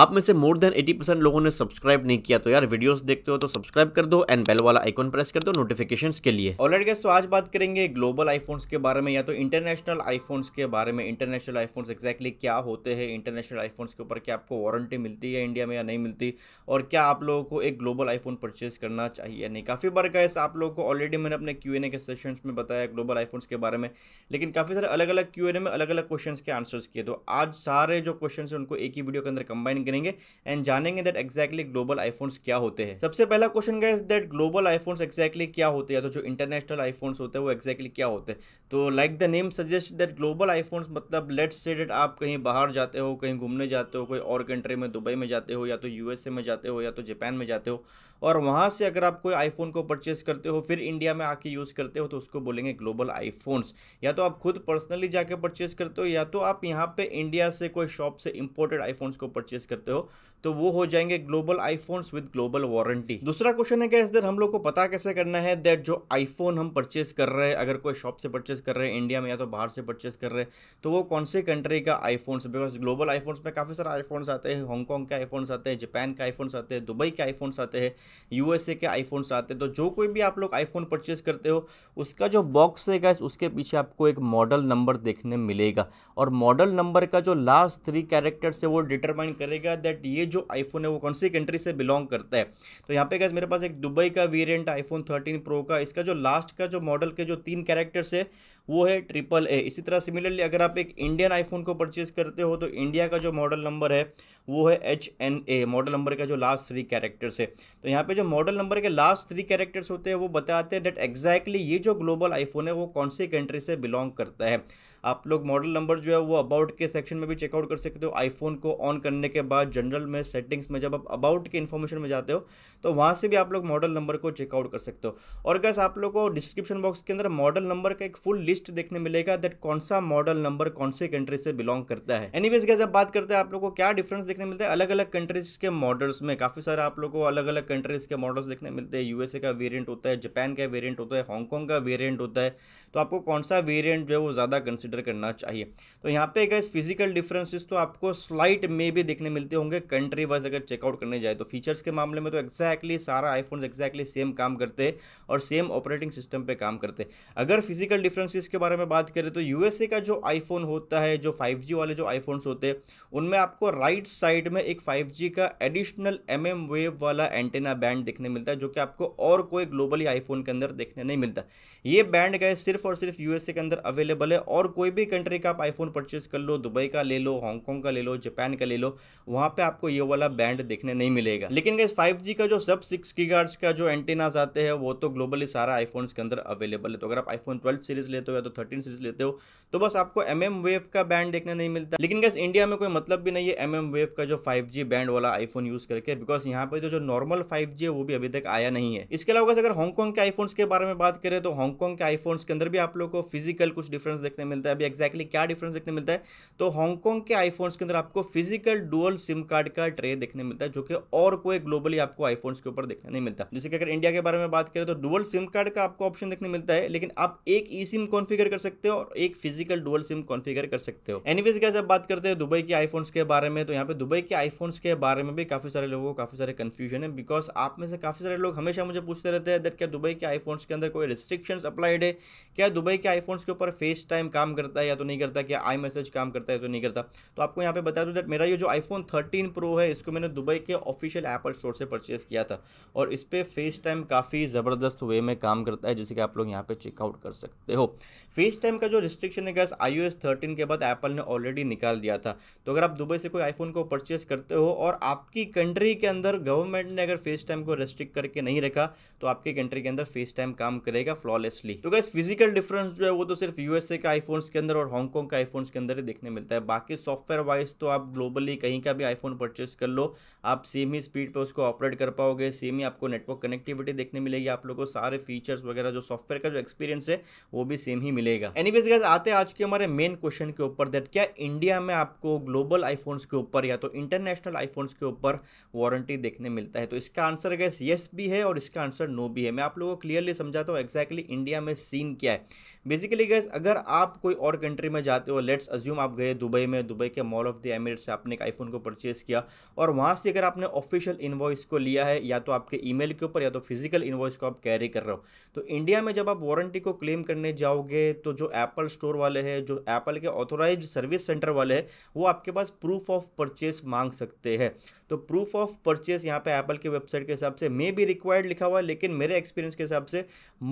आप में से मोर देन 80 परसेंट लोगों ने सब्सक्राइब नहीं किया तो यार वीडियोस देखते हो तो सब्सक्राइब कर दो एंड बेल वाला आइकन प्रेस कर दो नोटिफिकेशंस के लिए ऑलरेडी गैस तो आज बात करेंगे ग्लोबल आईफोन्स के बारे में या तो इंटरनेशनल आईफोन्स के बारे में इंटरनेशनल आईफोन्स एक्जैक्टली क्या होते हैं इंटरनेशनल आईफोन्स के ऊपर क्या आपको वारंटी मिलती है इंडिया में या नहीं मिलती और क्या आप लोगों को एक ग्लोबल आईफोन परचेज करना चाहिए नहीं काफ़ी बार गैस आप लोगों को ऑलरेडी मैंने अपने क्यू के सेशन में बताया ग्लोबल आईफोन्स के बारे में लेकिन काफ़ी सारे अलग अलग क्यू में अलग अलग क्वेश्चन के आंसर्स किए तो आज सारे जो क्वेश्चन है उनको एक ही वीडियो के अंदर कंबाइन एक्सप्लेन करेंगे एंड जानेंगे दैट एक्जैक्टली ग्लोबल आईफोन्स क्या होते हैं सबसे पहला क्वेश्चन गया दैट ग्लोबल आईफोन्स एक्जैक्टली क्या होते हैं तो जो इंटरनेशनल आईफोन्स होते हैं वो एक्जैक्टली क्या होते हैं तो like the name suggest that global iPhones मतलब लेट से डेट आप कहीं बाहर जाते हो कहीं घूमने जाते हो कोई और कंट्री में दुबई में जाते हो या तो यू में जाते हो या तो जापान में जाते हो और वहाँ से अगर आप कोई आईफोन को परचेस करते हो फिर इंडिया में आके यूज़ करते हो तो उसको बोलेंगे ग्लोबल आईफोन्स या तो आप खुद पर्सनली जाके परचेस करते हो या तो आप यहाँ पे इंडिया से कोई शॉप से इंपोर्टेड आईफोन्स को परचेस करते हो तो वो हो जाएंगे global iPhones with global warranty दूसरा क्वेश्चन है इस दर हम लोग को पता कैसे करना है दैट जो आईफोन हम परचेस कर रहे हैं अगर कोई शॉप से परचेस कर रहे हैं इंडिया में या तो बाहर से परचेस कर रहे हैं तो वो कौन से कंट्री का आईफोन्स बिकॉज ग्लोबल आईफोन्स में काफ़ी सारे आईफोन्स आते हैं हॉन्गकॉन्ग के आईफोन्स आते हैं जापान के आईफोन्स आते हैं दुबई के आईफोन्स आते हैं यूएसए के आईफोन्स आते हैं तो जो कोई भी आप लोग आईफोन परचेस करते हो उसका जो बॉक्स है गैस उसके पीछे आपको एक मॉडल नंबर देखने मिलेगा और मॉडल नंबर का जो लास्ट थ्री कैरेक्टर्स है वो डिटरमाइन करे करेगा दैट ये जो आईफोन है वो कौन सी कंट्री से बिलोंग करता है तो यहाँ पे गैस मेरे पास एक दुबई का वेरियंट आईफोन थर्टीन प्रो का इसका जो लास्ट का जो मॉडल के जो तीन कैरेक्टर्स है वो है ट्रिपल ए इसी तरह सिमिलरली अगर आप एक इंडियन आईफोन को परचेज करते हो तो इंडिया का जो मॉडल नंबर है वो है H N A model number का जो लास्ट थ्री कैरेक्टर्स है तो यहाँ पे जो मॉडल नंबर के लास्ट थ्री कैरेक्टर्स होते हैं वो बताते हैं डेट एग्जैक्टली ये जो ग्लोबल आईफोन है वो कौन सी कंट्री से बिलोंग करता है आप लोग मॉडल नंबर जो है वो अबाउट के सेक्शन में भी चेकआउट कर सकते हो आईफोन को ऑन करने के बाद जनरल में सेटिंग्स में जब आप अबाउट के इन्फॉर्मेशन में जाते हो तो वहाँ से भी आप लोग मॉडल नंबर को चेकआउट कर सकते हो और गैस आप लोग को डिस्क्रिप्शन बॉक्स के अंदर मॉडल नंबर का एक फुल लिस्ट लिस्ट देखने मिलेगा दैट कौन सा मॉडल नंबर कौन से कंट्री से बिलोंग करता है एनीवेज अब बात करते हैं आप लोगों को क्या डिफरेंस देखने मिलता है अलग अलग कंट्रीज के मॉडल्स में काफी सारे आप लोगों को अलग अलग कंट्रीज के मॉडल्स देखने मिलते हैं यूएसए का वेरियंट होता है जापान का वेरियंट होता है हांगकॉन्ग का वेरियंट होता है तो आपको कौन सा वेरियंट जो है वो ज़्यादा कंसिडर करना चाहिए तो यहाँ पे गैस फिजिकल डिफरेंसेस तो आपको स्लाइट में भी देखने मिलते होंगे कंट्री वाइज अगर चेकआउट करने जाए तो फीचर्स के मामले में तो एक्जैक्टली सारा आईफोन एग्जैक्टली सेम काम करते और सेम ऑपरेटिंग सिस्टम पे काम करते अगर फिजिकल डिफरेंसेस चीज़ के बारे में बात करें तो यूएसए का जो आईफोन होता है जो 5G वाले जो आईफोन्स होते हैं उनमें आपको राइट साइड में एक 5G का एडिशनल एम एम वेव वाला एंटेना बैंड देखने मिलता है जो कि आपको और कोई ग्लोबली आईफोन के अंदर देखने नहीं मिलता ये बैंड गए सिर्फ और सिर्फ यूएसए के अंदर अवेलेबल है और कोई भी कंट्री का आप आईफोन परचेज कर लो दुबई का ले लो हांगकॉन्ग का ले लो जापान का ले लो वहाँ पर आपको ये वाला बैंड देखने नहीं मिलेगा लेकिन गए फाइव का जो सब सिक्स की का जो एंटेनाज आते हैं वो तो ग्लोबली सारा आईफोन्स के अंदर अवेलेबल है तो अगर आप आईफोन ट्वेल्व सीरीज ले तो हो या तो थर्टीन सीरीज लेते हो तो बस आपको एम एम वेव का बैंड देखने नहीं मिलता लेकिन गैस इंडिया में कोई मतलब भी नहीं है एम एम वेव का जो फाइव जी बैंड वाला आईफोन यूज करके बिकॉज यहाँ पर तो जो जो नॉर्मल फाइव जी है वो भी अभी तक आया नहीं है इसके अलावा अगर हांगकॉन्ग के आईफोन्स के बारे में बात करें तो हांगकॉन्ग के आईफोन्स के अंदर भी आप लोग को फिजिकल कुछ डिफरेंस देखने मिलता है अभी एक्जैक्टली क्या डिफरेंस देखने मिलता है तो हांगकॉन्ग के आईफोन्स के अंदर आपको फिजिकल डुअल सिम कार्ड का ट्रे देखने मिलता है जो कि और कोई ग्लोबली आपको आईफोन्स के ऊपर देखने नहीं मिलता जैसे कि अगर इंडिया के बारे में बात करें तो डुअल सिम कार्ड का आपको ऑप्शन देखने मिलता है लेकिन आप एक ई सिम को कॉन्फ़िगर कर सकते हो और एक फिजिकल डुअल सिम कॉन्फ़िगर कर सकते हो एनीवेज गैस अब बात करते हैं दुबई के आईफोन्स के बारे में तो यहाँ पे दुबई के आईफोन्स के बारे में भी काफ़ी सारे लोगों को काफ़ी सारे कंफ्यूजन है बिकॉज आप में से काफ़ी सारे लोग हमेशा मुझे पूछते रहते हैं दैट क्या दुबई के आईफोन्स के अंदर कोई रिस्ट्रिक्शन अप्लाइड है क्या दुबई के आईफोन्स के ऊपर फेस टाइम काम करता है या तो नहीं करता क्या आई मैसेज काम करता है तो नहीं करता तो आपको यहाँ पे बता दूँ दैट मेरा ये जो आईफोन थर्टीन प्रो है इसको मैंने दुबई के ऑफिशियल एप्पल स्टोर से परचेज़ किया था और इस पर फेस टाइम काफ़ी ज़बरदस्त वे में काम करता है जैसे कि आप लोग यहाँ पर चेकआउट कर सकते हो फेस टाइम का जो रिस्ट्रिक्शन है गैस आई ओ के बाद एप्पल ने ऑलरेडी निकाल दिया था तो अगर आप दुबई से कोई आईफोन को परचेस करते हो और आपकी कंट्री के अंदर गवर्नमेंट ने अगर फेस टाइम को रेस्ट्रिक्ट करके नहीं रखा तो आपकी कंट्री के अंदर फेस टाइम काम करेगा फ्लॉलेसली तो गैस फिजिकल डिफरेंस जो है वो तो सिर्फ यूएसए के आईफोन्स के अंदर और हांगकॉन्ग के आईफोन्स के अंदर ही देखने मिलता है बाकी सॉफ्टवेयर वाइज तो आप ग्लोबली कहीं का भी आईफोन परचेस कर लो आप सेम ही स्पीड पर उसको ऑपरेट कर पाओगे सेम ही आपको नेटवर्क कनेक्टिविटी देखने मिलेगी आप लोगों को सारे फीचर्स वगैरह जो सॉफ्टवेयर का जो एक्सपीरियंस है वो भी सेम ही मिलेगा एनीवेज गाइस आते हैं आज के हमारे मेन क्वेश्चन के ऊपर दैट क्या इंडिया में आपको ग्लोबल आईफोन्स के ऊपर या तो इंटरनेशनल आईफोन्स के ऊपर वारंटी देखने मिलता है तो इसका आंसर गैस येस भी है और इसका आंसर नो भी है मैं आप लोगों को क्लियरली समझाता हूँ एक्जैक्टली इंडिया में सीन क्या है बेसिकली गैस अगर आप कोई और कंट्री में जाते हो लेट्स अज्यूम आप गए दुबई में दुबई के मॉल ऑफ द एमिरेट्स से आपने एक आईफोन को परचेस किया और वहाँ से अगर आपने ऑफिशियल इन्वॉइस को लिया है या तो आपके ईमेल के ऊपर या तो फिजिकल इन्वॉइस को आप कैरी कर रहे हो तो इंडिया में जब आप वारंटी को क्लेम करने जाओगे करोगे तो जो एप्पल स्टोर वाले हैं जो एप्पल के ऑथोराइज सर्विस सेंटर वाले हैं वो आपके पास प्रूफ ऑफ परचेस मांग सकते हैं तो प्रूफ ऑफ परचेस यहाँ पे एप्पल की वेबसाइट के हिसाब से मे बी रिक्वायर्ड लिखा हुआ है लेकिन मेरे एक्सपीरियंस के हिसाब से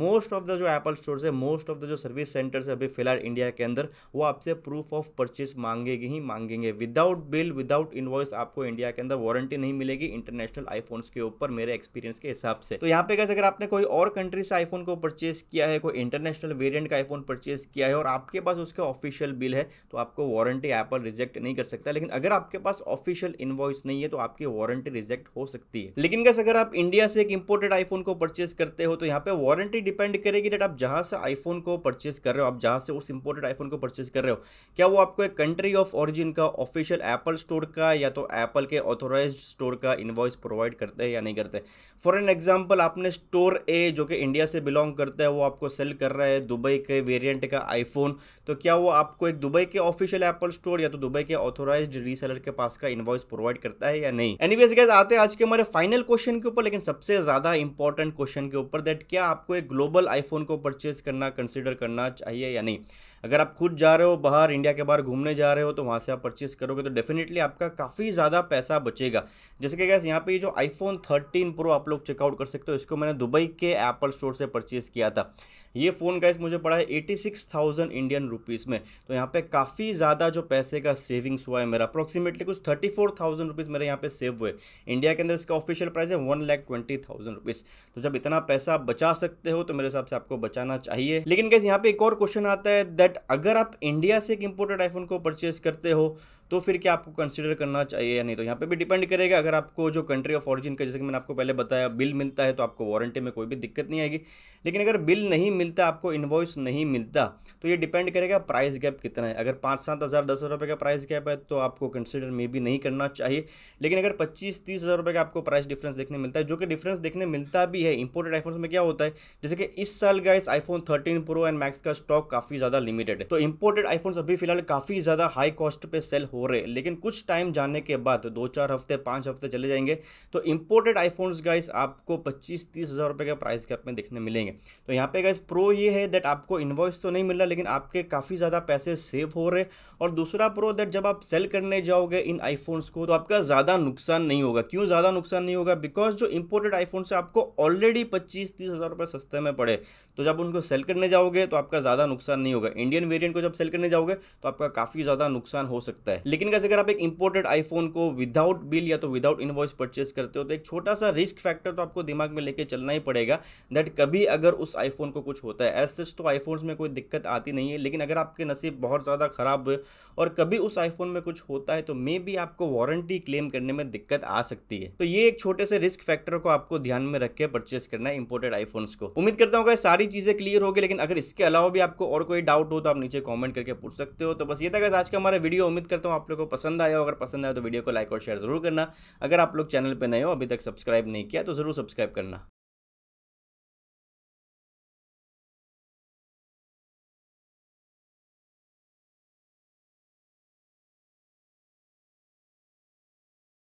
मोस्ट ऑफ द जो एप्पल स्टोर है मोस्ट ऑफ द जो सर्विस सेंटर्स है अभी फिलहाल इंडिया के अंदर वो आपसे प्रूफ ऑफ परचेस मांगेंगे ही मांगेंगे विदाउट बिल विदाउट इन्वॉइस आपको इंडिया के अंदर वारंटी नहीं मिलेगी इंटरनेशनल आईफोन्स के ऊपर मेरे एक्सपीरियंस के हिसाब से तो यहाँ पे कैसे अगर आपने कोई और कंट्री से आईफोन को परचेस किया है कोई इंटरनेशनल वेरियंट का फ़ोन परचेज़ किया है और आपके पास उसका ऑफिशियल बिल है तो आपको वारंटी एप्पल रिजेक्ट नहीं कर सकता लेकिन अगर आपके पास ऑफिशियल इन्वॉइस नहीं है तो आपकी वारंटी रिजेक्ट हो सकती है लेकिन कैसे अगर आप इंडिया से एक इंपोर्टेड आईफोन को परचेज करते हो तो यहाँ पे वारंटी डिपेंड करेगी डेट आप जहाँ से आईफोन को परचेज कर रहे हो आप जहाँ से उस इम्पोर्टेड आईफोन को परचेज कर रहे हो क्या वो आपको एक कंट्री ऑफ ऑरिजिन का ऑफिशियल एप्पल स्टोर का या तो एप्पल के ऑथोराइज स्टोर का इन्वॉइस प्रोवाइड करते हैं या नहीं करते फॉर एन एग्जाम्पल आपने स्टोर ए जो कि इंडिया से बिलोंग करता है वो आपको सेल कर रहा है दुबई के वेरिएंट का आईफोन तो क्या वो आपको एक दुबई के ऑफिशियल एप्पल स्टोर या तो दुबई के ऑथोराइज रीसेलर के पास का इन्वॉइस प्रोवाइड करता है या नहीं एनीवेज गाइस आते हैं आज के हमारे फाइनल क्वेश्चन के ऊपर लेकिन सबसे ज्यादा इंपॉर्टेंट क्वेश्चन के ऊपर दैट क्या आपको एक ग्लोबल आईफोन को परचेज करना कंसिडर करना चाहिए या नहीं अगर आप खुद जा रहे हो बाहर इंडिया के बाहर घूमने जा रहे हो तो वहाँ से आप परचेज करोगे तो डेफिनेटली आपका काफ़ी ज़्यादा पैसा बचेगा जैसे कि गैस यहाँ पे ये जो आईफोन 13 प्रो आप लोग चेकआउट कर सकते हो इसको मैंने दुबई के एप्पल स्टोर से परचेज किया था ये फ़ोन गैस मुझे पड़ा है eighty six thousand Indian rupees में तो यहाँ पे काफ़ी ज़्यादा जो पैसे का सेविंग्स हुआ है मेरा अप्रोक्सीमेटली कुछ थर्टी फोर थाउजेंड रुपीज़ मेरे यहाँ पे सेव हुए इंडिया के अंदर इसका ऑफिशियल प्राइस है one lakh twenty thousand rupees तो जब इतना पैसा आप बचा सकते हो तो मेरे हिसाब से आपको बचाना चाहिए लेकिन कैसे यहाँ पे एक और क्वेश्चन आता है दैट अगर आप इंडिया से एक इम्पोर्टेड आईफोन को परचेज करते हो तो फिर क्या आपको कंसिडर करना चाहिए या नहीं तो यहाँ पे भी डिपेंड करेगा अगर आपको जो कंट्री ऑफ ऑरिजिन का जैसे कि मैंने आपको पहले बताया बिल मिलता है तो आपको वारंटी में कोई भी दिक्कत नहीं आएगी लेकिन अगर बिल नहीं मिलता आपको इन्वॉइस नहीं मिलता तो ये डिपेंड करेगा प्राइस गैप कितना है अगर पाँच सात हज़ार दस हज़ार रुपये का प्राइस गैप है तो आपको कंसिडर मे भी नहीं करना चाहिए लेकिन अगर पच्चीस तीस हज़ार रुपये का आपको प्राइस डिफरेंस देखने मिलता है जो कि डिफरेंस देखने मिलता भी है इंपोर्टेड आईफोन में क्या होता है जैसे कि इस साल का इस iPhone thirteen Pro and Max का स्टॉक काफ़ी ज़्यादा लिमिटेड है तो इम्पोर्टेड आईफोन अभी फिलहाल काफ़ी ज़्यादा हाई कॉस्ट पर सेल हो हो रहे लेकिन कुछ टाइम जाने के बाद दो चार हफ्ते पाँच हफ्ते चले जाएंगे तो इम्पोर्टेड आईफोन्स गाइस आपको पच्चीस तीस हज़ार रुपये के प्राइस कैप में देखने मिलेंगे तो यहाँ पे गाइस प्रो ये है दैट आपको इन्वॉइस तो नहीं मिल रहा लेकिन आपके काफ़ी ज़्यादा पैसे सेव हो रहे और दूसरा प्रो दैट जब आप सेल करने जाओगे इन आईफोन्स को तो आपका ज़्यादा नुकसान नहीं होगा क्यों ज़्यादा नुकसान नहीं होगा बिकॉज जो इम्पोर्टेड आईफोन से आपको ऑलरेडी पच्चीस तीस हज़ार रुपये सस्ते में पड़े तो जब उनको सेल करने जाओगे तो आपका ज़्यादा नुकसान नहीं होगा इंडियन वेरियंट को जब सेल करने जाओगे तो आपका काफ़ी ज़्यादा नुकसान हो सकता है लेकिन कैसे अगर आप एक इंपोर्टेड आईफोन को विदाउट बिल या तो विदाउट इनवॉइस परचेज करते हो तो एक छोटा सा रिस्क फैक्टर तो आपको दिमाग में लेके चलना ही पड़ेगा दैट कभी अगर उस आईफोन को कुछ होता है एज सच तो आईफोन में कोई दिक्कत आती नहीं है लेकिन अगर आपके नसीब बहुत ज़्यादा ख़राब हुए और कभी उस आईफोन में कुछ होता है तो मे भी आपको वारंटी क्लेम करने में दिक्कत आ सकती है तो ये एक छोटे से रिस्क फैक्टर को आपको ध्यान में रख के परचेस करना है इंपोर्टेड आईफोन्स को उम्मीद करता हूँ सारी चीज़ें क्लियर होगी लेकिन अगर इसके अलावा भी आपको और कोई डाउट हो तो आप नीचे कॉमेंट करके पूछ सकते हो तो बस ये था आज का हमारा वीडियो उम्मीद करता हूँ आप लोग को पसंद आया हो अगर पसंद आया तो वीडियो को लाइक और शेयर ज़रूर करना अगर आप लोग चैनल पर नए हो अभी तक सब्सक्राइब नहीं किया तो ज़रूर सब्सक्राइब करना